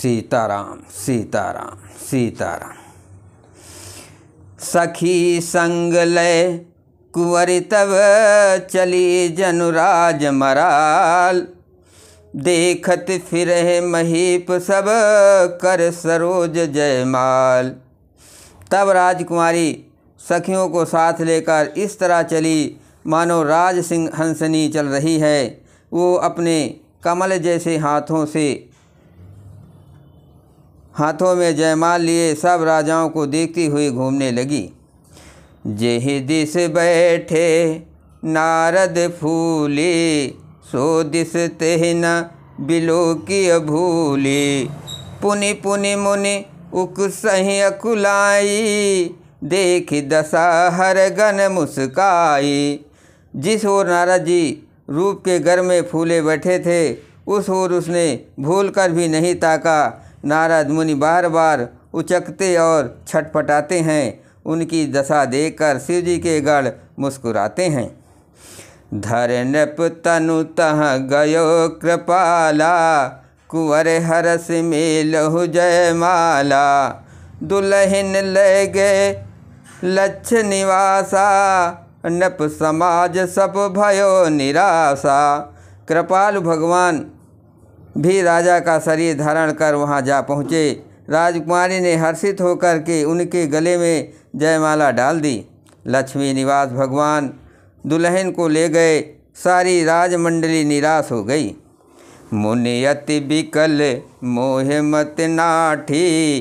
सीताराम सीताराम सीताराम सखी संग लय कुंवरी तब चली जनुराज मराल देखत फिर महीप सब कर सरोज जयमाल तब राजकुमारी सखियों को साथ लेकर इस तरह चली मानो राज सिंह हंसनी चल रही है वो अपने कमल जैसे हाथों से हाथों में जयमाल लिए सब राजाओं को देखती हुई घूमने लगी जेह दिस बैठे नारद फूले सो दिस तेहना बिलो की पुनि पुनि मुनि उक सही अकुलाई देख दशा हर गन मुस्काई जिस ओर नारद जी रूप के घर में फूले बैठे थे उस ओर उसने भूल कर भी नहीं ताका नारद मुनि बार बार उचकते और छटपटाते हैं उनकी दशा देखकर शिव जी के गढ़ मुस्कुराते हैं धर नृप तनु तह गयो कृपाला कुंवर हरस में लहु जय माला दुल्हन ले गए लक्ष निवासा नप समाज सब भयो निराशा कृपाल भगवान भी राजा का शरीर धारण कर वहाँ जा पहुँचे राजकुमारी ने हर्षित होकर के उनके गले में जयमाला डाल दी लक्ष्मी निवास भगवान दुल्हन को ले गए सारी राजमंडली निराश हो गई अति बिकल मत नाठी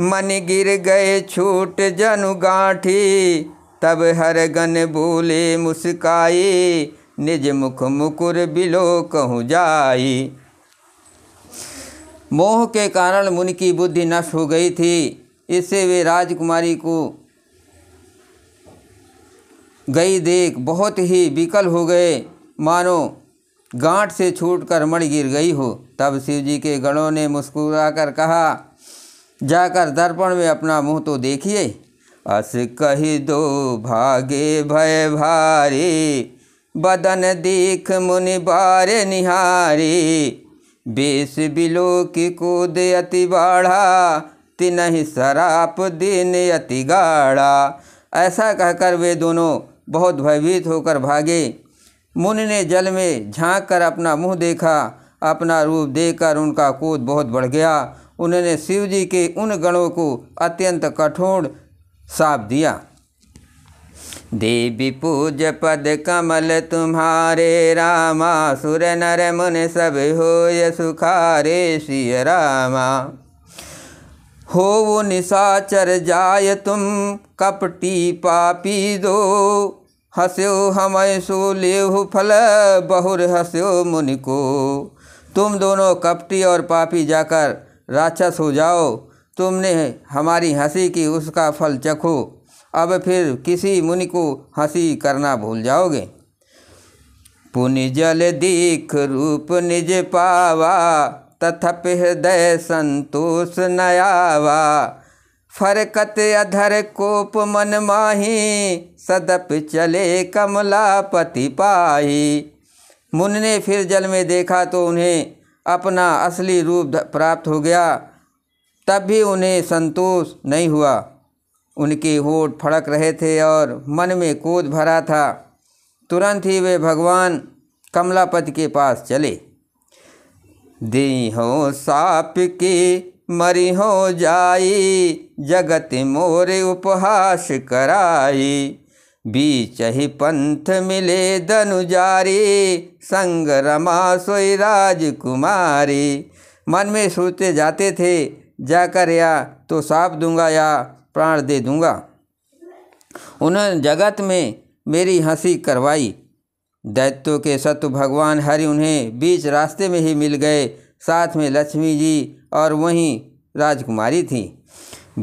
मन गिर गए छूट जनु गाठी तब हर गन बोले मुस्काई निज मुख मुकुर बिलो कहूँ जाई मोह के कारण मुनि की बुद्धि नष्ट हो गई थी इससे वे राजकुमारी को गई देख बहुत ही विकल हो गए मानो गांठ से छूटकर मड़ गिर गई हो तब शिव जी के गणों ने मुस्कुराकर कहा जाकर दर्पण में अपना मुंह तो देखिए अस कही दो भागे भय भारी बदन दीख मुनि बारे निहारी बेस बिलोक कूद अति बाढ़ा तिनहि शराप दिन अति गाढ़ा ऐसा कहकर वे दोनों बहुत भयभीत होकर भागे मुनि ने जल में झांक कर अपना मुंह देखा अपना रूप देखकर उनका कूद बहुत बढ़ गया उन्होंने शिव जी के उन गणों को अत्यंत कठोर साप दिया देवी पूज पद कमल तुम्हारे रामा सुर नर मुन सब हो सुखारे श्रिय रामा हो वो निशाचर जाय तुम कपटी पापी दो हस्यो हमय सो ले फल बहुर हस्यो मुन को तुम दोनों कपटी और पापी जाकर राक्षस हो जाओ तुमने हमारी हंसी की उसका फल चखो अब फिर किसी मुनि को हंसी करना भूल जाओगे पुनि जल दीख रूप निज पावा तथप हृदय संतोष नयावा फरकत अधर कोप मन माही सदप चले कमला पति पाही मुन ने फिर जल में देखा तो उन्हें अपना असली रूप प्राप्त हो गया तब भी उन्हें संतोष नहीं हुआ उनके होठ फड़क रहे थे और मन में कूद भरा था तुरंत ही वे भगवान कमलापति के पास चले दी हो साप की मरी हो जाई जगत मोरे उपहास कराई बीच ही पंथ मिले दनुजारी संग रमा सोई राजकुमारी मन में सोचते जाते थे जाकर या तो सांप दूंगा या प्राण दे दूंगा उन्होंने जगत में मेरी हंसी करवाई दैत्यों के सत्व भगवान हरि उन्हें बीच रास्ते में ही मिल गए साथ में लक्ष्मी जी और वहीं राजकुमारी थी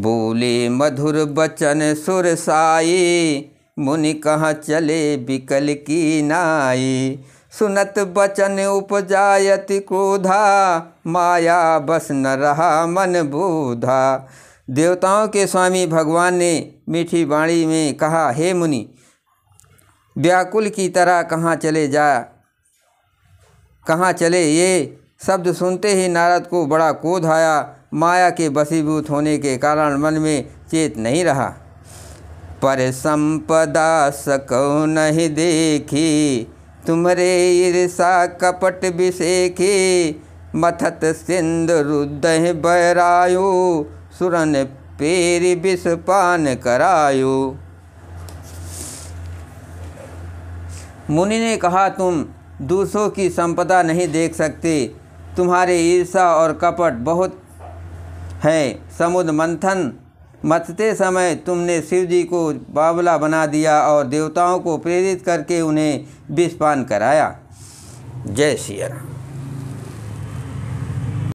बोले मधुर बचन सुर साए मुनि कहाँ चले बिकल की नाई सुनत बचन उपजायति क्रोधा माया बस न रहा मन बोधा देवताओं के स्वामी भगवान ने मीठी वाणी में कहा हे मुनि व्याकुल की तरह कहाँ चले जा कहाँ चले ये शब्द सुनते ही नारद को बड़ा क्रोध आया माया के बसीभूत होने के कारण मन में चेत नहीं रहा पर संपदा सको नहीं देखी तुमरे ईर्षा कपट विषेखे मथत सिंधु रुदय बहरायो सुरन पेर विष पान करायो मुनि ने कहा तुम दूसरों की संपदा नहीं देख सकते तुम्हारे ईर्षा और कपट बहुत है समुद्र मंथन मचते समय तुमने शिव जी को बावला बना दिया और देवताओं को प्रेरित करके उन्हें विष्पान कराया जय श्री राम